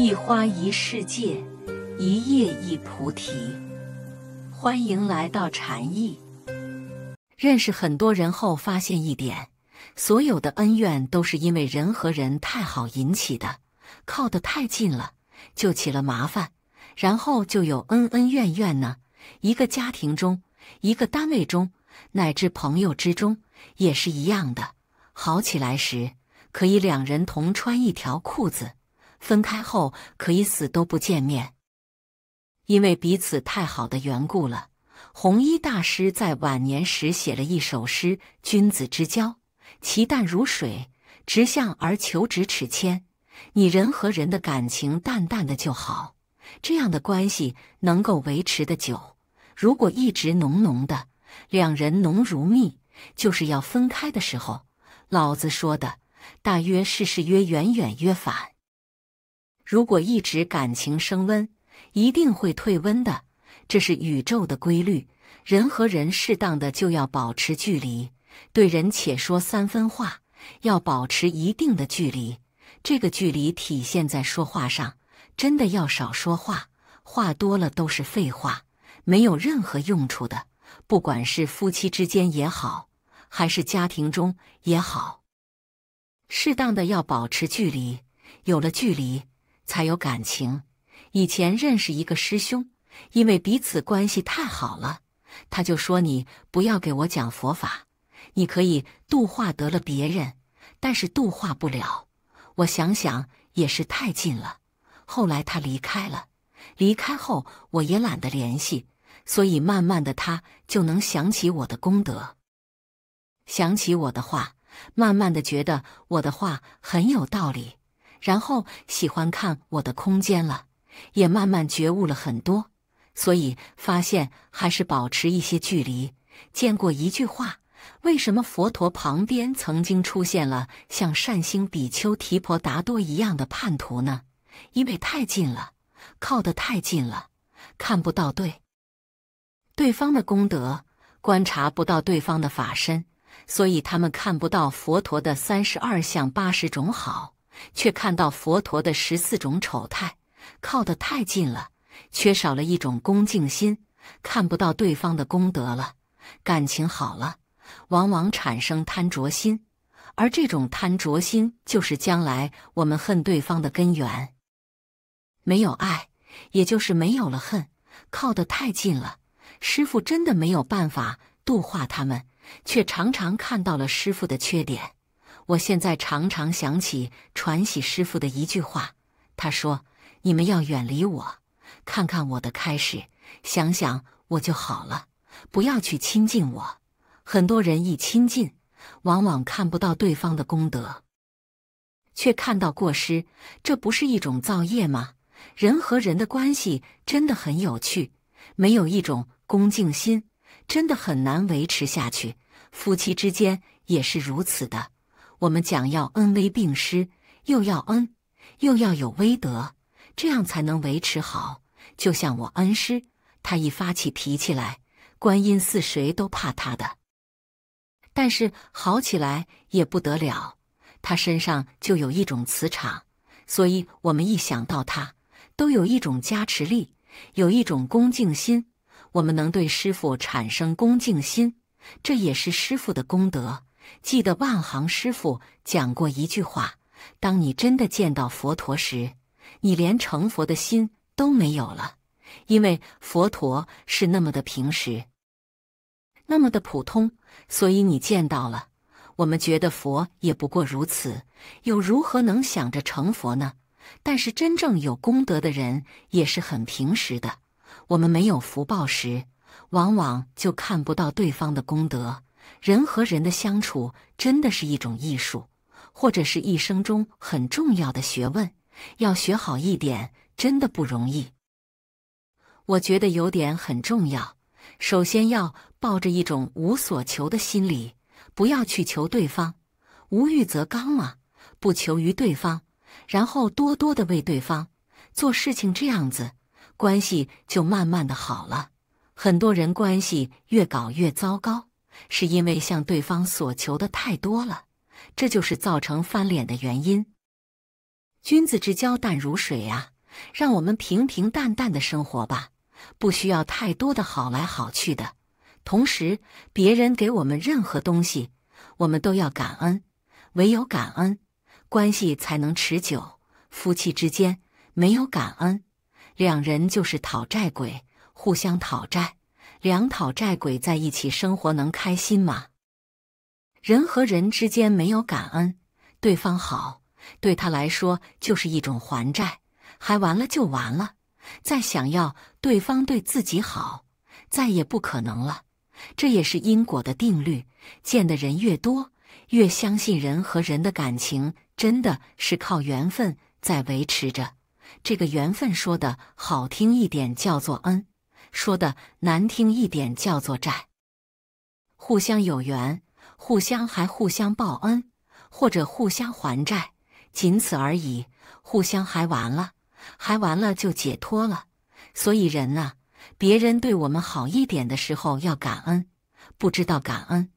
一花一世界，一叶一菩提。欢迎来到禅意。认识很多人后，发现一点：所有的恩怨都是因为人和人太好引起的，靠得太近了就起了麻烦，然后就有恩恩怨怨呢。一个家庭中，一个单位中，乃至朋友之中也是一样的。好起来时，可以两人同穿一条裤子。分开后可以死都不见面，因为彼此太好的缘故了。红衣大师在晚年时写了一首诗：“君子之交，其淡如水；直向而求直，尺千。你人和人的感情淡淡的就好，这样的关系能够维持的久。如果一直浓浓的，两人浓如蜜，就是要分开的时候，老子说的，大约是事约，远远约反。”如果一直感情升温，一定会退温的，这是宇宙的规律。人和人适当的就要保持距离，对人且说三分话，要保持一定的距离。这个距离体现在说话上，真的要少说话，话多了都是废话，没有任何用处的。不管是夫妻之间也好，还是家庭中也好，适当的要保持距离，有了距离。才有感情。以前认识一个师兄，因为彼此关系太好了，他就说：“你不要给我讲佛法，你可以度化得了别人，但是度化不了。”我想想也是太近了。后来他离开了，离开后我也懒得联系，所以慢慢的他就能想起我的功德，想起我的话，慢慢的觉得我的话很有道理。然后喜欢看我的空间了，也慢慢觉悟了很多，所以发现还是保持一些距离。见过一句话：为什么佛陀旁边曾经出现了像善星比丘提婆达多一样的叛徒呢？因为太近了，靠得太近了，看不到对对方的功德，观察不到对方的法身，所以他们看不到佛陀的三十二相八十种好。却看到佛陀的十四种丑态，靠得太近了，缺少了一种恭敬心，看不到对方的功德了。感情好了，往往产生贪着心，而这种贪着心就是将来我们恨对方的根源。没有爱，也就是没有了恨。靠得太近了，师傅真的没有办法度化他们，却常常看到了师傅的缺点。我现在常常想起传喜师傅的一句话，他说：“你们要远离我，看看我的开始，想想我就好了，不要去亲近我。很多人一亲近，往往看不到对方的功德，却看到过失，这不是一种造业吗？人和人的关系真的很有趣，没有一种恭敬心，真的很难维持下去。夫妻之间也是如此的。”我们讲要恩威并施，又要恩，又要有威德，这样才能维持好。就像我恩师，他一发起脾气来，观音寺谁都怕他的。但是好起来也不得了，他身上就有一种磁场，所以我们一想到他，都有一种加持力，有一种恭敬心。我们能对师傅产生恭敬心，这也是师傅的功德。记得万行师傅讲过一句话：当你真的见到佛陀时，你连成佛的心都没有了，因为佛陀是那么的平时，那么的普通，所以你见到了，我们觉得佛也不过如此，又如何能想着成佛呢？但是真正有功德的人也是很平时的，我们没有福报时，往往就看不到对方的功德。人和人的相处，真的是一种艺术，或者是一生中很重要的学问。要学好一点，真的不容易。我觉得有点很重要，首先要抱着一种无所求的心理，不要去求对方，无欲则刚嘛，不求于对方，然后多多的为对方做事情，这样子关系就慢慢的好了。很多人关系越搞越糟糕。是因为向对方所求的太多了，这就是造成翻脸的原因。君子之交淡如水啊，让我们平平淡淡的生活吧，不需要太多的好来好去的。同时，别人给我们任何东西，我们都要感恩，唯有感恩，关系才能持久。夫妻之间没有感恩，两人就是讨债鬼，互相讨债。两讨债鬼在一起生活能开心吗？人和人之间没有感恩，对方好对他来说就是一种还债，还完了就完了，再想要对方对自己好，再也不可能了。这也是因果的定律。见的人越多，越相信人和人的感情真的是靠缘分在维持着。这个缘分说的好听一点，叫做恩。说的难听一点，叫做债。互相有缘，互相还互相报恩，或者互相还债，仅此而已。互相还完了，还完了就解脱了。所以人啊，别人对我们好一点的时候要感恩，不知道感恩，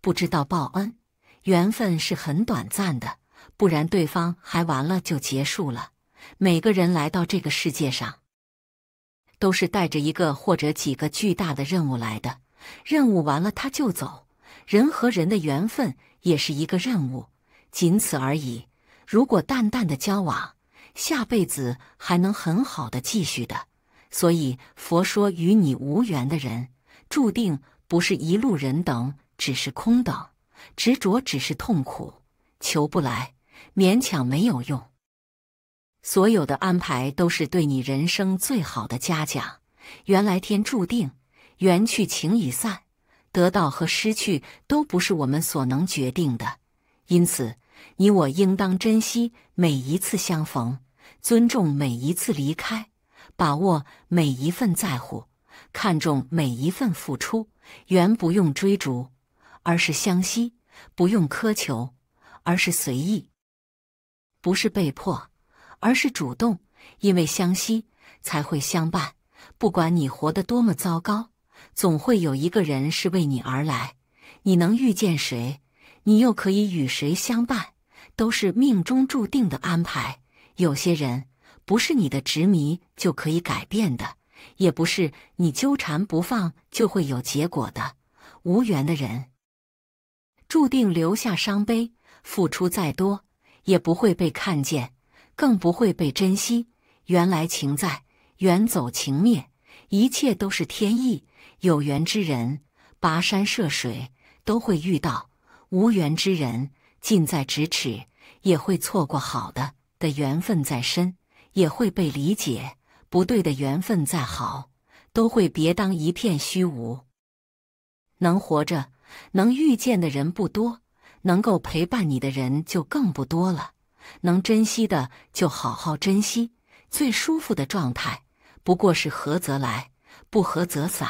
不知道报恩，缘分是很短暂的。不然对方还完了就结束了。每个人来到这个世界上。都是带着一个或者几个巨大的任务来的，任务完了他就走。人和人的缘分也是一个任务，仅此而已。如果淡淡的交往，下辈子还能很好的继续的。所以佛说，与你无缘的人，注定不是一路人，等只是空等，执着只是痛苦，求不来，勉强没有用。所有的安排都是对你人生最好的嘉奖。缘来天注定，缘去情已散。得到和失去都不是我们所能决定的，因此你我应当珍惜每一次相逢，尊重每一次离开，把握每一份在乎，看重每一份付出。缘不用追逐，而是相惜；不用苛求，而是随意。不是被迫。而是主动，因为相惜才会相伴。不管你活得多么糟糕，总会有一个人是为你而来。你能遇见谁，你又可以与谁相伴，都是命中注定的安排。有些人不是你的执迷就可以改变的，也不是你纠缠不放就会有结果的。无缘的人，注定留下伤悲，付出再多也不会被看见。更不会被珍惜。原来情在，缘走情灭，一切都是天意。有缘之人跋山涉水都会遇到，无缘之人近在咫尺也会错过。好的的缘分在身，也会被理解；不对的缘分再好，都会别当一片虚无。能活着，能遇见的人不多，能够陪伴你的人就更不多了。能珍惜的就好好珍惜，最舒服的状态不过是合则来，不合则散，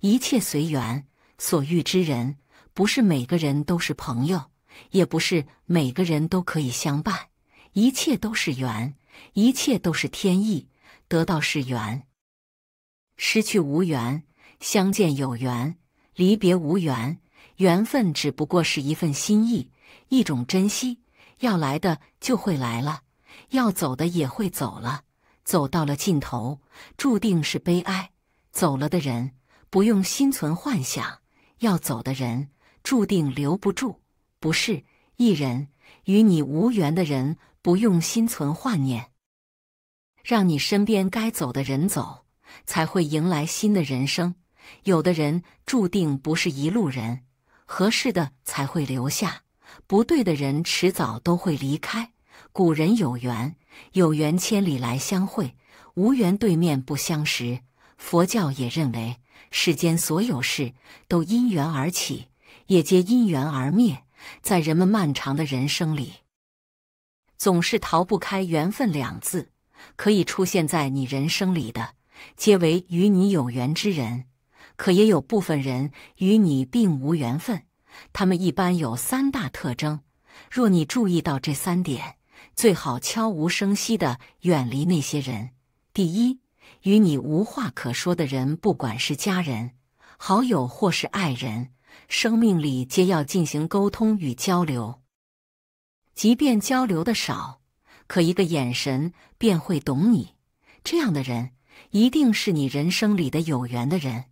一切随缘。所遇之人，不是每个人都是朋友，也不是每个人都可以相伴，一切都是缘，一切都是天意。得到是缘，失去无缘，相见有缘，离别无缘。缘分只不过是一份心意，一种珍惜。要来的就会来了，要走的也会走了。走到了尽头，注定是悲哀。走了的人不用心存幻想，要走的人注定留不住。不是一人与你无缘的人，不用心存幻念。让你身边该走的人走，才会迎来新的人生。有的人注定不是一路人，合适的才会留下。不对的人，迟早都会离开。古人有缘，有缘千里来相会，无缘对面不相识。”佛教也认为，世间所有事都因缘而起，也皆因缘而灭。在人们漫长的人生里，总是逃不开“缘分”两字。可以出现在你人生里的，皆为与你有缘之人；可也有部分人与你并无缘分。他们一般有三大特征，若你注意到这三点，最好悄无声息地远离那些人。第一，与你无话可说的人，不管是家人、好友或是爱人，生命里皆要进行沟通与交流，即便交流的少，可一个眼神便会懂你。这样的人一定是你人生里的有缘的人，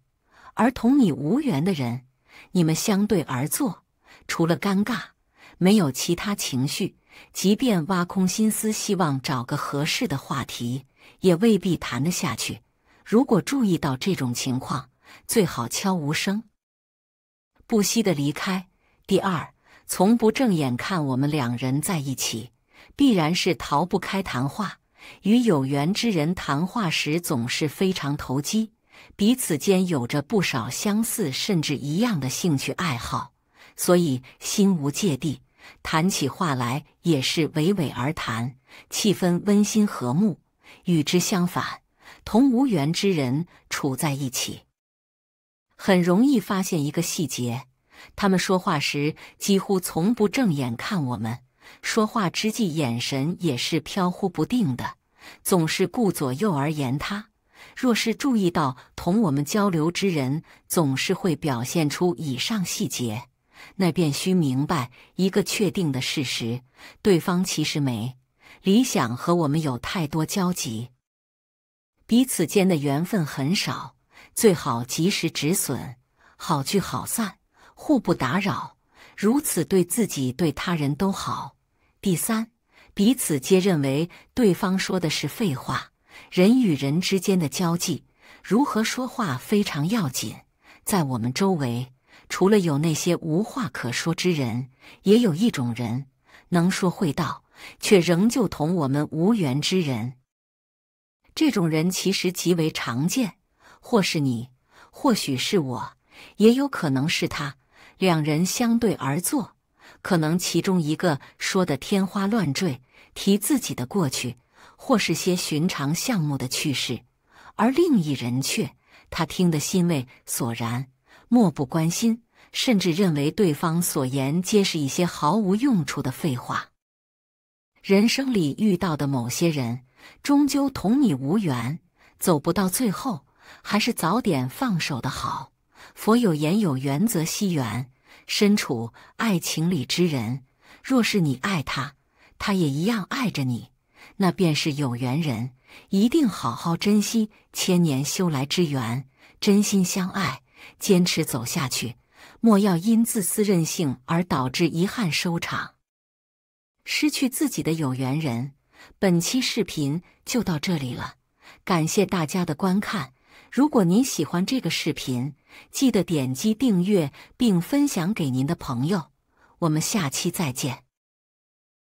而同你无缘的人。你们相对而坐，除了尴尬，没有其他情绪。即便挖空心思希望找个合适的话题，也未必谈得下去。如果注意到这种情况，最好悄无声，不息地离开。第二，从不正眼看我们两人在一起，必然是逃不开谈话。与有缘之人谈话时，总是非常投机。彼此间有着不少相似甚至一样的兴趣爱好，所以心无芥蒂，谈起话来也是娓娓而谈，气氛温馨和睦。与之相反，同无缘之人处在一起，很容易发现一个细节：他们说话时几乎从不正眼看我们，说话之际眼神也是飘忽不定的，总是顾左右而言他。若是注意到同我们交流之人总是会表现出以上细节，那便需明白一个确定的事实：对方其实没理想和我们有太多交集，彼此间的缘分很少。最好及时止损，好聚好散，互不打扰，如此对自己、对他人都好。第三，彼此皆认为对方说的是废话。人与人之间的交际，如何说话非常要紧。在我们周围，除了有那些无话可说之人，也有一种人能说会道，却仍旧同我们无缘之人。这种人其实极为常见，或是你，或许是我，也有可能是他。两人相对而坐，可能其中一个说得天花乱坠，提自己的过去。或是些寻常项目的趣事，而另一人却他听得欣慰索然，漠不关心，甚至认为对方所言皆是一些毫无用处的废话。人生里遇到的某些人，终究同你无缘，走不到最后，还是早点放手的好。佛有言：“有缘则惜缘。”身处爱情里之人，若是你爱他，他也一样爱着你。那便是有缘人，一定好好珍惜千年修来之缘，真心相爱，坚持走下去，莫要因自私任性而导致遗憾收场，失去自己的有缘人。本期视频就到这里了，感谢大家的观看。如果您喜欢这个视频，记得点击订阅并分享给您的朋友。我们下期再见。